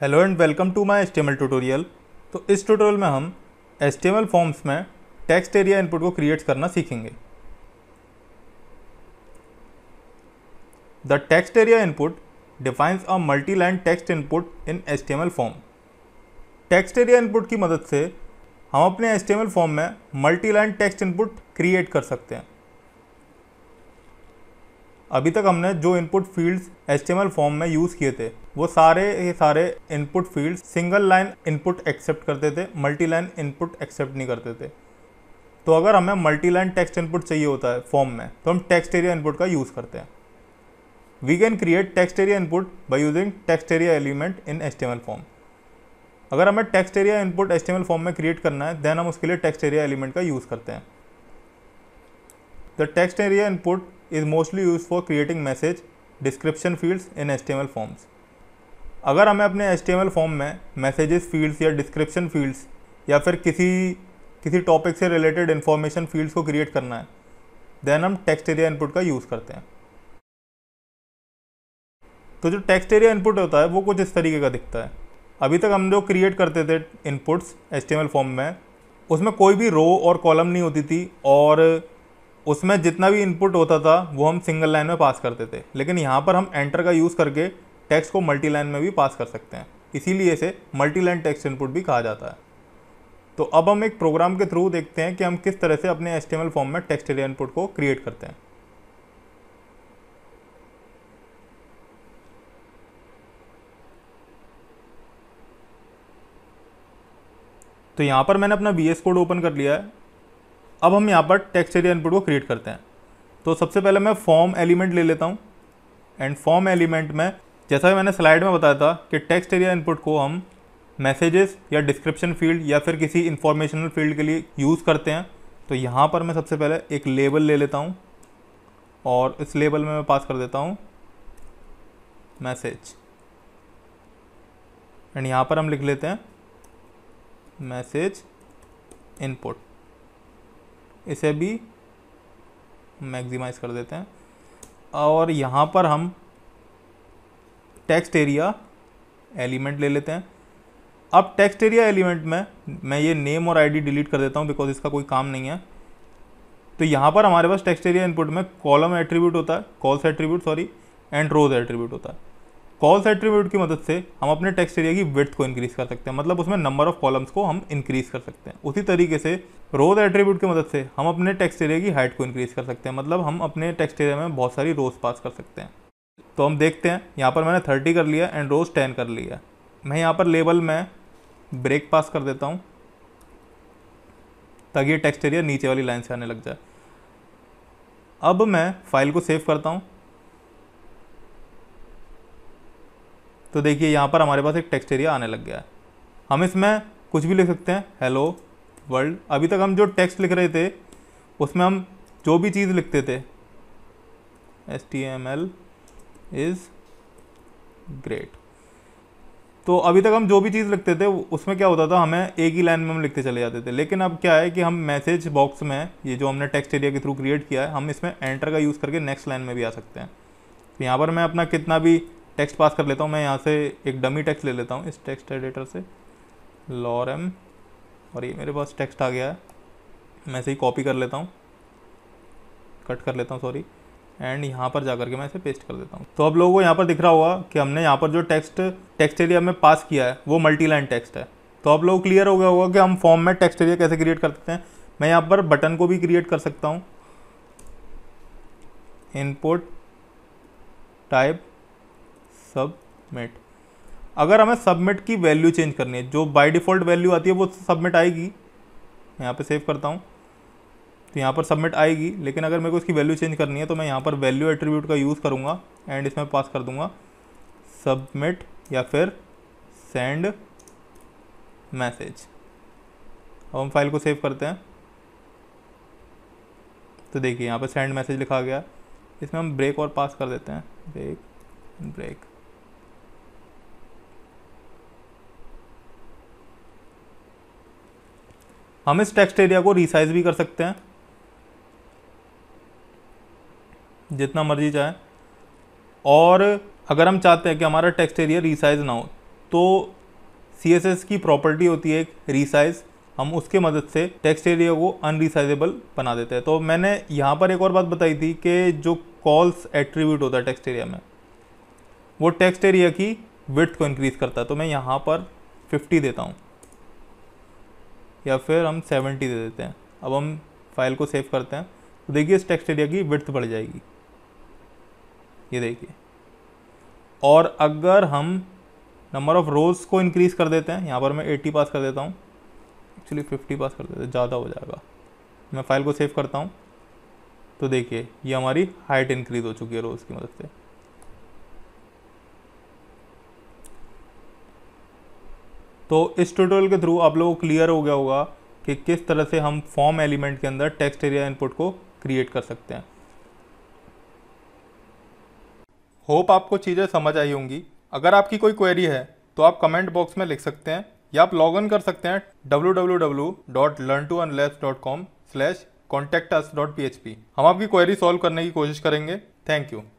Hello and welcome to my HTML tutorial तो इस tutorial में हम एस्टेमल फॉर्म्स में टेक्स्ट एरिया इनपुट को क्रिएट करना सीखेंगे the text area input defines a multi line text input in HTML form text area input की मदद से हम अपने एस्टेमल फॉर्म में multi line text input create कर सकते हैं अभी तक हमने जो इनपुट फील्ड्स एच फॉर्म में यूज़ किए थे वो सारे ही सारे input field single line input accept करते थे मल्टी लाइन इनपुट एक्सेप्ट नहीं करते थे तो अगर हमें मल्टी लाइन टेक्स्ट इनपुट चाहिए होता है फॉर्म में तो हम टेक्स्ट एरिया इनपुट का यूज़ करते हैं we can create text area input by using text area element in H form अगर हमें text area input H form में क्रिएट करना है देन हम उसके लिए टेक्स्ट एरिया एलिमेंट का यूज़ करते हैं the text area input is mostly used for creating message description fields in HTML forms. अगर हमें अपने HTML फॉर्म में मैसेजेस फील्ड्स या डिस्क्रिप्शन फील्ड्स या फिर किसी किसी टॉपिक से रिलेटेड इन्फॉर्मेशन फील्ड्स को क्रिएट करना है देन हम टेक्स्ट एरिया इनपुट का यूज़ करते हैं तो जो टेक्स्ट एरिया इनपुट होता है वो कुछ इस तरीके का दिखता है अभी तक हम जो क्रिएट करते थे इनपुट्स एच फॉर्म में उसमें कोई भी रो और कॉलम नहीं होती थी और उसमें जितना भी इनपुट होता था वो हम सिंगल लाइन में पास करते थे लेकिन यहाँ पर हम एंटर का यूज़ करके टेक्स्ट को मल्टी लाइन में भी पास कर सकते हैं इसीलिए इसे मल्टी लाइन टेक्स्ट इनपुट भी कहा जाता है तो अब हम एक प्रोग्राम के थ्रू देखते हैं कि हम किस तरह से अपने एस फॉर्म में टेक्स्ट एरिया इनपुट को क्रिएट करते हैं तो यहाँ पर मैंने अपना बी कोड ओपन कर लिया है अब हम यहाँ पर टेक्स्ट एरिया इनपुट को क्रिएट करते हैं तो सबसे पहले मैं फॉर्म एलिमेंट ले लेता हूँ एंड फॉर्म एलिमेंट में जैसा कि मैंने स्लाइड में बताया था कि टेक्स्ट एरिया इनपुट को हम मैसेजेस या डिस्क्रिप्शन फील्ड या फिर किसी इंफॉर्मेशनल फील्ड के लिए यूज़ करते हैं तो यहाँ पर मैं सबसे पहले एक लेबल ले लेता हूँ और इस लेबल में मैं पास कर देता हूँ मैसेज एंड यहाँ पर हम लिख लेते हैं मैसेज इनपुट इसे भी मैक्सिमाइज़ कर देते हैं और यहाँ पर हम टेक्स्ट एरिया एलिमेंट ले लेते हैं अब टेक्स्ट एरिया एलिमेंट में मैं ये नेम और आईडी डिलीट कर देता हूँ बिकॉज इसका कोई काम नहीं है तो यहाँ पर हमारे पास टेक्स्ट एरिया इनपुट में कॉलम एट्रीब्यूट होता है cols attribute sorry and rows attribute होता है कॉल्स एट्रीब्यूट की मदद से हम अपने टेक्स्ट एरिया की विथ को इंक्रीज कर सकते हैं मतलब उसमें नंबर ऑफ कॉलम्स को हम इंक्रीज कर सकते हैं उसी तरीके से रोज एट्रीब्यूट की मदद से हम अपने टेक्स्ट एरिया की हाइट को इंक्रीज कर सकते हैं मतलब हम अपने टेक्स्ट एरिया में बहुत सारी रोज पास कर सकते हैं तो हम देखते हैं यहाँ पर मैंने थर्टी कर लिया एंड रोज टेन कर लिया मैं यहाँ पर लेबल में ब्रेक पास कर देता हूँ ताकि ये टेक्स्ट एरिया नीचे वाली लाइन से आने लग जाए अब मैं फाइल को सेव करता हूँ तो देखिए यहाँ पर हमारे पास एक टेक्स्ट एरिया आने लग गया है हम इसमें कुछ भी लिख सकते हैं हेलो वर्ल्ड अभी तक हम जो टेक्स्ट लिख रहे थे उसमें हम जो भी चीज़ लिखते थे S T M L is great तो अभी तक हम जो भी चीज़ लिखते थे उसमें क्या होता था हमें एक ही लाइन में हम लिखते चले जाते थे लेकिन अब क्या है कि हम मैसेज बॉक्स में ये जो हमने टेक्स्ट एरिया के थ्रू क्रिएट किया है हम इसमें एंटर का यूज़ करके नेक्स्ट लाइन में भी आ सकते हैं तो यहाँ पर मैं अपना कितना भी टेक्स्ट पास कर लेता हूँ मैं यहाँ से एक डमी टेक्स्ट ले लेता हूँ इस टेक्स्ट एडिटर से लॉरम और ये मेरे पास टेक्स्ट आ गया है मैं इसे ही कॉपी कर लेता हूँ कट कर लेता हूँ सॉरी एंड यहाँ पर जाकर के मैं इसे पेस्ट कर देता हूँ तो अब लोगों को यहाँ पर दिख रहा होगा कि हमने यहाँ पर जो टेक्स्ट टेक्स्ट एरिया में पास किया है वो मल्टी लाइन टेक्स्ट है तो अब लोग क्लियर हो गया होगा कि हम फॉर्म में टेक्स्ट एरिया कैसे क्रिएट कर सकते हैं मैं यहाँ पर बटन को भी क्रिएट कर सकता हूँ इनपुट टाइप सबमिट अगर हमें सबमिट की वैल्यू चेंज करनी है जो बाय डिफ़ॉल्ट वैल्यू आती है वो सबमिट आएगी मैं यहाँ पे सेव करता हूँ तो यहाँ पर सबमिट आएगी लेकिन अगर मेरे को इसकी वैल्यू चेंज करनी है तो मैं यहाँ पर वैल्यू एट्रीब्यूट का यूज़ करूँगा एंड इसमें पास कर दूँगा सबमिट या फिर सेंड मैसेज अब हम फाइल को सेव करते हैं तो देखिए यहाँ पर सेंड मैसेज लिखा गया इसमें हम ब्रेक और पास कर देते हैं ब्रेक ब्रेक हम इस टेक्स्ट एरिया को रिसाइज भी कर सकते हैं जितना मर्जी चाहे और अगर हम चाहते हैं कि हमारा टेक्स्ट एरिया रिसाइज ना हो तो सी की प्रॉपर्टी होती है एक रिसाइज हम उसके मदद से टेक्स्ट एरिया को अनरिसाइजेबल बना देते हैं तो मैंने यहाँ पर एक और बात बताई थी कि जो कॉल्स एट्रीब्यूट होता है टेक्स्ट एरिया में वो टेक्स्ट एरिया की विथ को इंक्रीज़ करता है तो मैं यहाँ पर 50 देता हूँ या फिर हम सेवेंटी दे देते हैं अब हम फाइल को सेव करते हैं तो देखिए इस टेक्स्ट एरिया की विड्थ बढ़ जाएगी ये देखिए और अगर हम नंबर ऑफ़ रोज़ को इंक्रीज़ कर देते हैं यहाँ पर मैं 80 पास कर देता हूँ एक्चुअली 50 पास कर देते हैं ज़्यादा हो जाएगा मैं फ़ाइल को सेव करता हूँ तो देखिए ये हमारी हाइट इंक्रीज़ हो चुकी है रोज़ की मदद से तो इस ट्यूटोरियल के थ्रू आप लोगों को क्लियर हो गया होगा कि किस तरह से हम फॉर्म एलिमेंट के अंदर टेक्स्ट एरिया इनपुट को क्रिएट कर सकते हैं होप आपको चीज़ें समझ आई होंगी अगर आपकी कोई क्वेरी है तो आप कमेंट बॉक्स में लिख सकते हैं या आप लॉग इन कर सकते हैं W W W dot learn to unless dot com slash contact us dot P H P हम आपकी क्वेरी सॉल्व करने की कोशिश करेंगे थैंक यू